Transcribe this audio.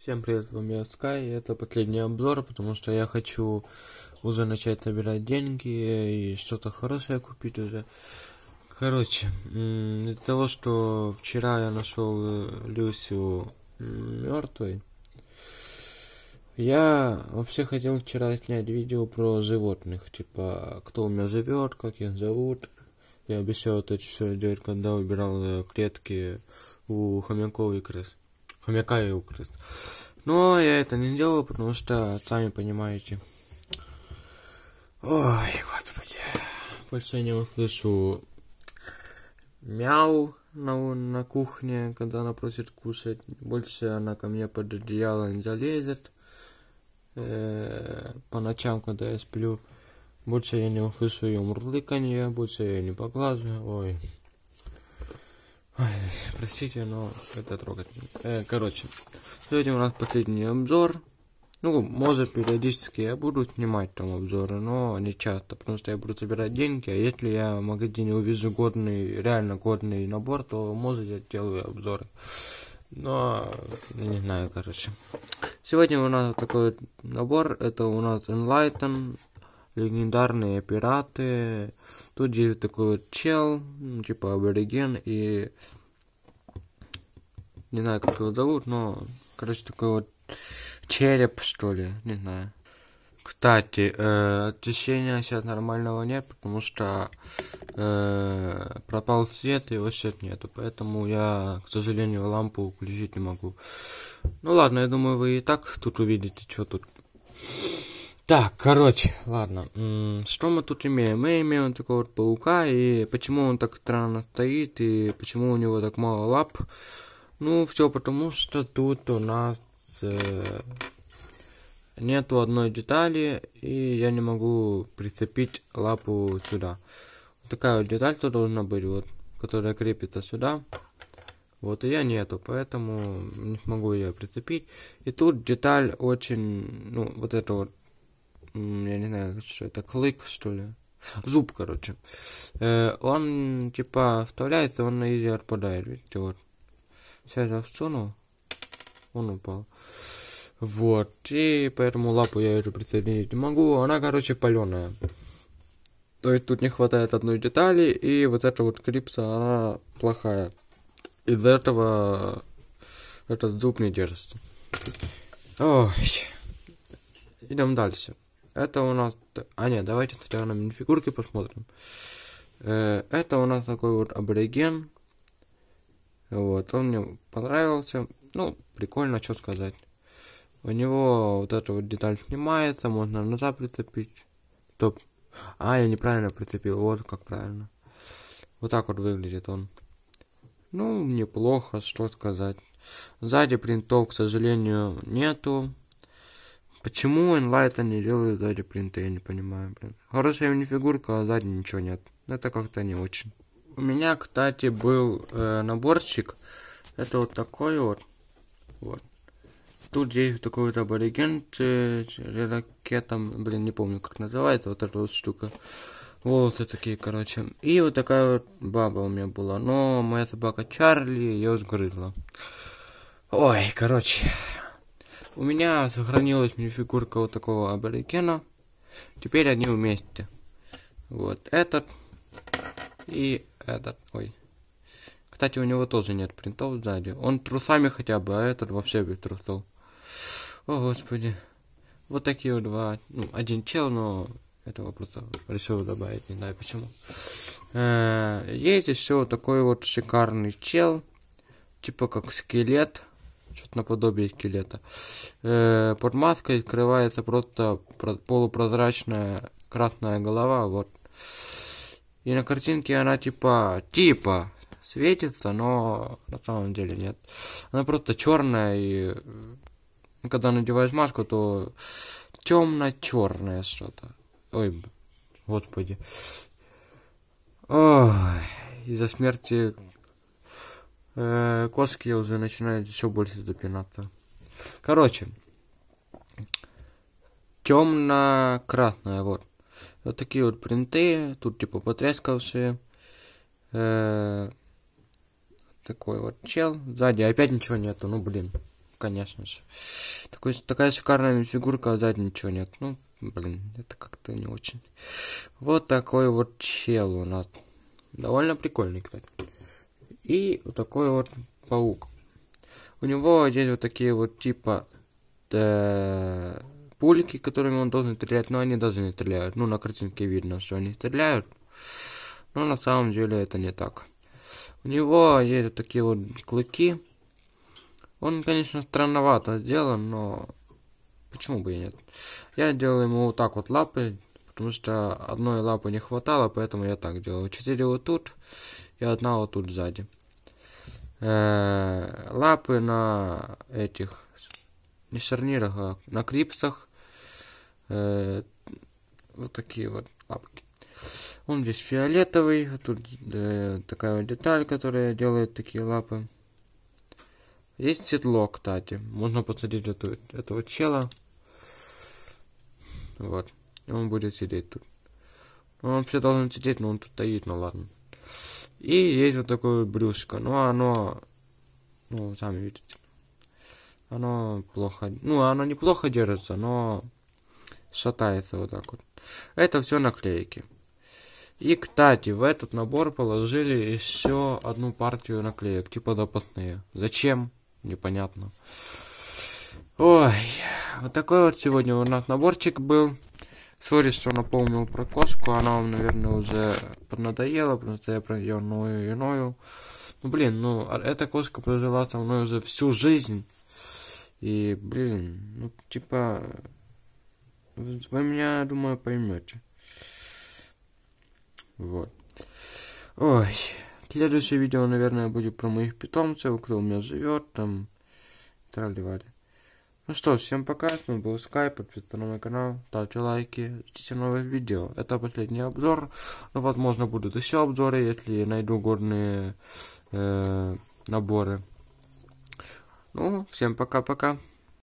Всем привет, вам я Sky, и это последний обзор, потому что я хочу уже начать собирать деньги и что-то хорошее купить уже. Короче, из-за того, что вчера я нашел э, Люсю мертвой, я вообще хотел вчера снять видео про животных, типа, кто у меня живет, как их зовут. Я обещал это все делать, когда убирал э, клетки у хомяков и крыс хомяка и укрыт. Но я это не делаю, потому что, сами понимаете. Ой, господи. Больше я не услышу мяу на, на кухне, когда она просит кушать. Больше она ко мне под одеяло не залезет. Э, по ночам, когда я сплю. Больше я не услышу ее мурлыканье, больше я не поглажу. Ой. Ой, простите, но это трогать. Э, короче, сегодня у нас последний обзор. Ну, может, периодически я буду снимать там обзоры, но не часто, потому что я буду собирать деньги, а если я в магазине увижу годный, реально годный набор, то, может, я делаю обзоры. Но, не знаю, короче. Сегодня у нас такой набор, это у нас Enlighten, легендарные пираты. Тут есть такой вот чел, ну, типа абориген, и не знаю, как его зовут, но, короче, такой вот череп, что ли, не знаю. Кстати, э, освещения сейчас нормального нет, потому что э, пропал свет, и его свет нету. Поэтому я, к сожалению, лампу включить не могу. Ну ладно, я думаю, вы и так тут увидите, что тут. Так, короче, ладно. Что мы тут имеем? Мы имеем такого вот паука, и почему он так странно стоит, и почему у него так мало лап? Ну, все потому, что тут у нас э, нету одной детали, и я не могу прицепить лапу сюда. Вот такая вот деталь тут должна быть, вот, которая крепится сюда. Вот и я нету, поэтому не смогу ее прицепить. И тут деталь очень, ну, вот эта вот я не знаю, что это, клык, что ли? Зуб, короче. Э, он, типа, вставляется, он на изи отпадает, видите, вот. Сейчас я всуну, он упал. Вот, и поэтому лапу я уже присоединить не могу, она, короче, паленая. То есть тут не хватает одной детали, и вот эта вот клипса, она плохая. Из-за этого этот зуб не держится. Ой. Идем дальше. Это у нас... А нет, давайте сначала на минифигурки посмотрим. Э, это у нас такой вот абориген. Вот, он мне понравился. Ну, прикольно, что сказать. У него вот эта вот деталь снимается, можно назад прицепить. Топ. А, я неправильно прицепил, вот как правильно. Вот так вот выглядит он. Ну, неплохо, что сказать. Сзади принтов, к сожалению, нету. Почему Enlighten не делают сзади принты, я не понимаю, блин. Хорошая у фигурка, а сзади ничего нет. Это как-то не очень. У меня, кстати, был э, наборчик. Это вот такой вот. Вот. Тут есть такой-то абориген э, с ракетом, блин, не помню, как называется, вот эта вот штука. Волосы такие, короче. И вот такая вот баба у меня была. Но моя собака Чарли ее сгрызла. Ой, короче, у меня сохранилась минифигурка вот такого аборигена. Теперь они вместе. Вот этот и этот. Ой. Кстати, у него тоже нет принтов сзади. Он трусами хотя бы, а этот вообще без трусов. О, господи. Вот такие вот два. Ну, один чел, но этого просто решил добавить, не знаю почему. Э, есть еще такой вот шикарный чел. Типа как скелет что-то наподобие скелета. Э, под маской скрывается просто полупрозрачная красная голова, вот. И на картинке она типа, типа, светится, но на самом деле нет. Она просто черная и ну, когда надеваешь маску, то темно-черное что-то. Ой, господи. Ой, из-за смерти Э, Коски уже начинают еще больше допинаться. Короче. Темно-красная, вот. Вот такие вот принты, тут типа потрескавшие. Э, такой вот чел. Сзади опять ничего нету, ну блин, конечно же. Такой, такая шикарная фигурка, а сзади ничего нет. Ну, блин, это как-то не очень. Вот такой вот чел у нас. Довольно прикольный, кстати. И вот такой вот паук. У него здесь вот такие вот типа э, пулики, которыми он должен стрелять, но они даже не стреляют. Ну, на картинке видно, что они стреляют. Но на самом деле это не так. У него есть вот такие вот клыки. Он, конечно, странновато сделан, но почему бы и нет. Я делаю ему вот так вот лапы, потому что одной лапы не хватало, поэтому я так делаю. Четыре вот тут и одна вот тут сзади лапы на этих, не шарнирах, а на клипсах. Э, вот такие вот лапки. Он здесь фиолетовый, а тут э, такая вот деталь, которая делает такие лапы. Есть седло, кстати. Можно посадить эту, этого чела. Вот. И он будет сидеть тут. Он вообще должен сидеть, но он тут стоит, ну ладно. И есть вот такое брюшко. Но ну, оно, ну, сами видите, оно плохо, ну, оно неплохо держится, но шатается вот так вот. Это все наклейки. И, кстати, в этот набор положили еще одну партию наклеек, типа запасные. Зачем? Непонятно. Ой, вот такой вот сегодня у нас наборчик был. Сори, что напомнил про кошку, она вам, наверное, уже поднадоела, потому что я про нее ною и ною. Ну, блин, ну, эта кошка прожила со мной уже всю жизнь. И, блин, ну, типа, вы меня, думаю, поймете. Вот. Ой. Следующее видео, наверное, будет про моих питомцев, кто у меня живет, там, трали-вали. Ну что, всем пока, с вами был Skype, подписывайтесь на мой канал, ставьте лайки, ждите новые видео. Это последний обзор, но ну, возможно будут еще обзоры, если найду горные э, наборы. Ну, всем пока-пока.